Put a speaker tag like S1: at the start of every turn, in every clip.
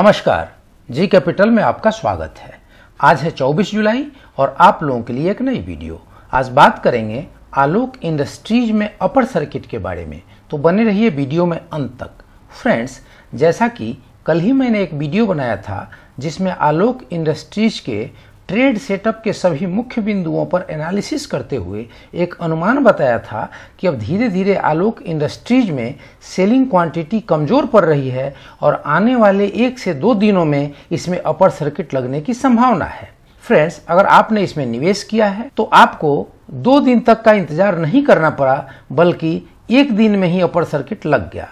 S1: नमस्कार G capital में आपका स्वागत है आज है 24 जुलाई और आप लोगों के लिए एक नई वीडियो आज बात करेंगे आलोक इंडस्ट्रीज में अपर सर्किट के बारे में तो बने रहिए वीडियो में अंत तक फ्रेंड्स जैसा कि कल ही मैंने एक वीडियो बनाया था जिसमें आलोक इंडस्ट्रीज के ट्रेड सेटअप के सभी मुख्य बिंदुओं पर एनालिसिस करते हुए एक अनुमान बताया था कि अब धीरे धीरे आलोक इंडस्ट्रीज में सेलिंग क्वांटिटी कमजोर पड़ रही है और आने वाले एक से दो दिनों में इसमें अपर सर्किट लगने की संभावना है फ्रेंड्स अगर आपने इसमें निवेश किया है तो आपको दो दिन तक का इंतजार नहीं करना पड़ा बल्कि एक दिन में ही अपर सर्किट लग गया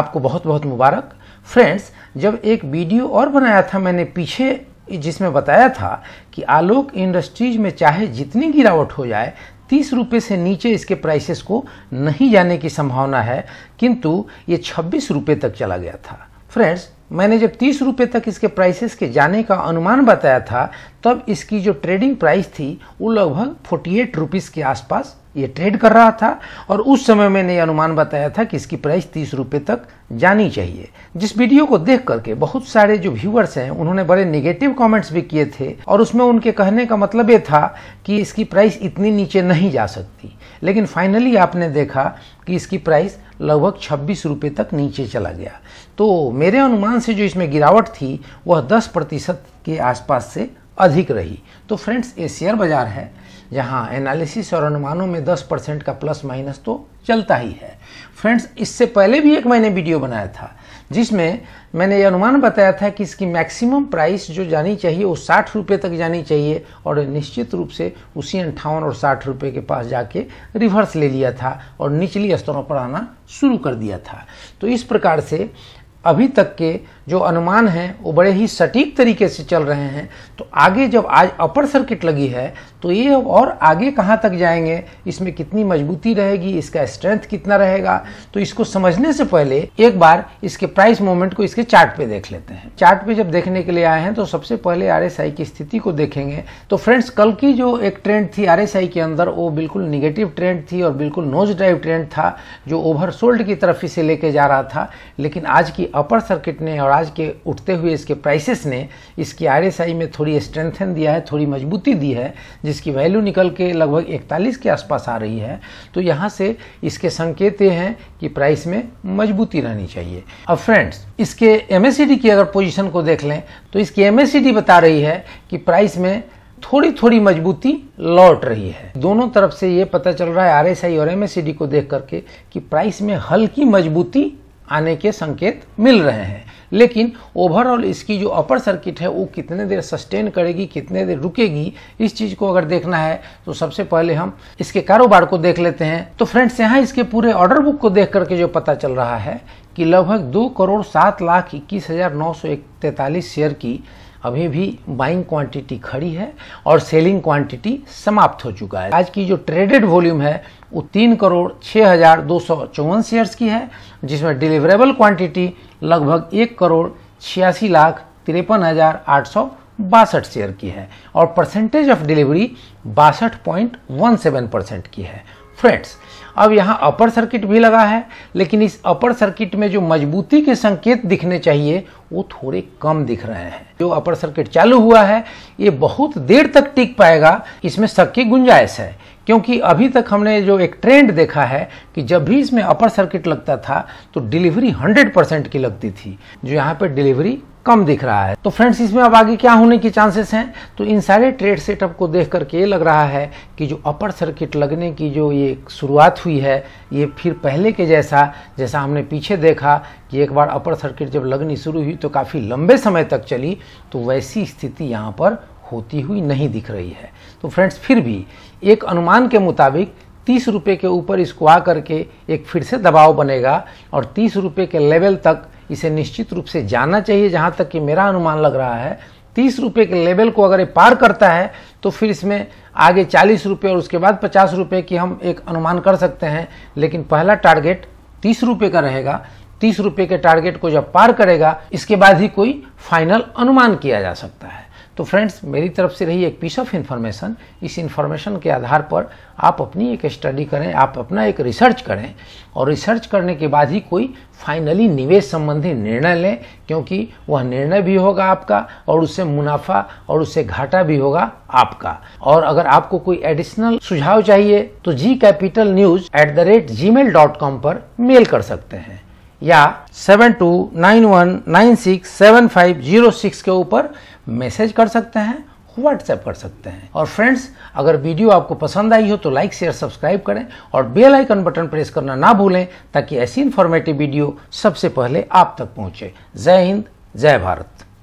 S1: आपको बहुत बहुत मुबारक फ्रेंड्स जब एक वीडियो और बनाया था मैंने पीछे जिसमें बताया था कि आलोक इंडस्ट्रीज में चाहे जितनी गिरावट हो जाए तीस रुपये से नीचे इसके प्राइसेस को नहीं जाने की संभावना है किंतु ये छब्बीस रुपये तक चला गया था फ्रेंड्स मैंने जब तीस रुपये तक इसके प्राइसेस के जाने का अनुमान बताया था तब इसकी जो ट्रेडिंग प्राइस थी वो लगभग फोर्टी एट के आसपास ये ट्रेड कर रहा था और उस समय मैंने ये अनुमान बताया था कि इसकी प्राइस तीस रुपये तक जानी चाहिए जिस वीडियो को देख करके बहुत सारे जो व्यूअर्स हैं उन्होंने बड़े नेगेटिव कमेंट्स भी किए थे और उसमें उनके कहने का मतलब ये था कि इसकी प्राइस इतनी नीचे नहीं जा सकती लेकिन फाइनली आपने देखा कि इसकी प्राइस लगभग छब्बीस रुपये तक नीचे चला गया तो मेरे अनुमान से जो इसमें गिरावट थी वह दस प्रतिशत के आसपास से अधिक रही तो फ्रेंड्स ये शेयर बाजार है जहां एनालिसिस और अनुमानों में 10 परसेंट का प्लस माइनस तो चलता ही है फ्रेंड्स इससे पहले भी एक मैंने वीडियो बनाया था जिसमें मैंने ये अनुमान बताया था कि इसकी मैक्सिमम प्राइस जो जानी चाहिए वो साठ रुपये तक जानी चाहिए और निश्चित रूप से उसी अंठावन और साठ रुपये के पास जाके रिवर्स ले लिया था और निचली स्तरों पर आना शुरू कर दिया था तो इस प्रकार से अभी तक के जो अनुमान हैं वो बड़े ही सटीक तरीके से चल रहे हैं तो आगे जब आज अपर सर्किट लगी है तो ये और आगे कहाँ तक जाएंगे इसमें कितनी मजबूती रहेगी इसका स्ट्रेंथ कितना रहेगा तो इसको समझने से पहले एक बार इसके प्राइस मूवमेंट को इसके चार्ट पे देख लेते हैं चार्ट पे जब देखने के लिए आए हैं तो सबसे पहले आर की स्थिति को देखेंगे तो फ्रेंड्स कल की जो एक ट्रेंड थी आर के अंदर वो बिल्कुल निगेटिव ट्रेंड थी और बिल्कुल नोज ड्राइव ट्रेंड था जो ओवरसोल्ड की तरफ इसे लेके जा रहा था लेकिन आज की अपर सर्किट ने और आज के उठते हुए इसके प्राइसेस ने इसकी आर में थोड़ी स्ट्रेंथन दिया है थोड़ी मजबूती दी है जिसकी वैल्यू निकल के लगभग 41 के आसपास आ रही है तो यहाँ से इसके संकेत ये हैं कि प्राइस में मजबूती रहनी चाहिए अब फ्रेंड्स इसके एम की अगर पोजिशन को देख लें तो इसकी एम बता रही है कि प्राइस में थोड़ी थोड़ी मजबूती लौट रही है दोनों तरफ से ये पता चल रहा है आरएसआई और एमएससीडी को देख करके कि प्राइस में हल्की मजबूती आने के संकेत मिल रहे हैं लेकिन ओवरऑल इसकी जो अपर सर्किट है वो कितने देर सस्टेन करेगी कितने देर रुकेगी इस चीज़ को अगर देखना है तो सबसे पहले हम इसके कारोबार को देख लेते हैं तो फ्रेंड्स यहाँ इसके पूरे ऑर्डर बुक को देख करके जो पता चल रहा है कि लगभग दो करोड़ सात लाख इक्कीस हज़ार नौ सौ तैंतालीस शेयर की अभी भी बाइंग क्वांटिटी खड़ी है और सेलिंग क्वांटिटी समाप्त हो चुका है आज की जो ट्रेडेड वॉल्यूम है वो तीन करोड़ छः हज़ार दो सौ चौवन शेयर्स की है जिसमें डिलीवरेबल क्वांटिटी लगभग एक करोड़ छियासी लाख तिरपन हज़ार आठ सौ बासठ शेयर की है और परसेंटेज ऑफ डिलीवरी बासठ पॉइंट वन सेवन परसेंट की है फ्रेंड्स अब यहाँ अपर सर्किट भी लगा है लेकिन इस अपर सर्किट में जो मजबूती के संकेत दिखने चाहिए वो थोड़े कम दिख रहे हैं जो अपर सर्किट चालू हुआ है ये बहुत देर तक टिक पाएगा इसमें शक की गुंजाइश है क्योंकि अभी तक हमने जो एक ट्रेंड देखा है कि जब भी इसमें अपर सर्किट लगता था तो डिलीवरी 100 परसेंट की लगती थी जो यहाँ पर डिलीवरी कम दिख रहा है तो फ्रेंड्स इसमें अब आगे क्या होने की चांसेस हैं तो इन सारे ट्रेड सेटअप को देख करके ये लग रहा है कि जो अपर सर्किट लगने की जो ये शुरुआत हुई है ये फिर पहले के जैसा जैसा हमने पीछे देखा कि एक बार अपर सर्किट जब लगनी शुरू हुई तो काफ़ी लंबे समय तक चली तो वैसी स्थिति यहाँ पर होती हुई नहीं दिख रही है तो फ्रेंड्स फिर भी एक अनुमान के मुताबिक तीस रुपये के ऊपर इसको आ करके एक फिर से दबाव बनेगा और तीस रुपये के लेवल तक इसे निश्चित रूप से जाना चाहिए जहाँ तक कि मेरा अनुमान लग रहा है तीस रुपये के लेवल को अगर ये पार करता है तो फिर इसमें आगे चालीस रुपये और उसके बाद पचास रुपये की हम एक अनुमान कर सकते हैं लेकिन पहला टारगेट तीस रुपये का रहेगा तीस रुपये के टारगेट को जब पार करेगा इसके बाद ही कोई फाइनल अनुमान किया जा सकता है तो फ्रेंड्स मेरी तरफ से रही एक पीस ऑफ इन्फॉर्मेशन इस इन्फॉर्मेशन के आधार पर आप अपनी एक स्टडी करें आप अपना एक रिसर्च करें और रिसर्च करने के बाद ही कोई फाइनली निवेश संबंधी निर्णय लें क्योंकि वह निर्णय भी होगा आपका और उससे मुनाफा और उससे घाटा भी होगा आपका और अगर आपको कोई एडिशनल सुझाव चाहिए तो G capital news at the rate G mail dot com पर मेल कर सकते हैं या 7291967506 के ऊपर मैसेज कर सकते हैं व्हाट्सएप कर सकते हैं और फ्रेंड्स अगर वीडियो आपको पसंद आई हो तो लाइक शेयर सब्सक्राइब करें और बेल आइकन बटन प्रेस करना ना भूलें ताकि ऐसी इन्फॉर्मेटिव वीडियो सबसे पहले आप तक पहुंचे जय हिंद जय भारत